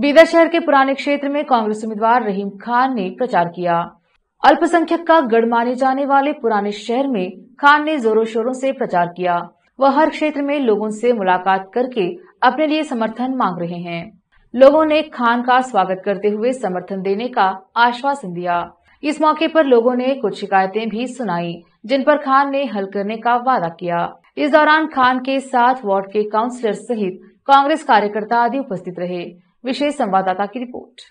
बीदर शहर के पुराने क्षेत्र में कांग्रेस उम्मीदवार रहीम खान ने प्रचार किया अल्पसंख्यक का गढ़ माने जाने वाले पुराने शहर में खान ने जोरों शोरों से प्रचार किया वह हर क्षेत्र में लोगों से मुलाकात करके अपने लिए समर्थन मांग रहे हैं लोगों ने खान का स्वागत करते हुए समर्थन देने का आश्वासन दिया इस मौके पर लोगों ने कुछ शिकायतें भी सुनाई जिन पर खान ने हल करने का वादा किया इस दौरान खान के साथ वार्ड के काउंसलर सहित कांग्रेस कार्यकर्ता आदि उपस्थित रहे विशेष संवाददाता की रिपोर्ट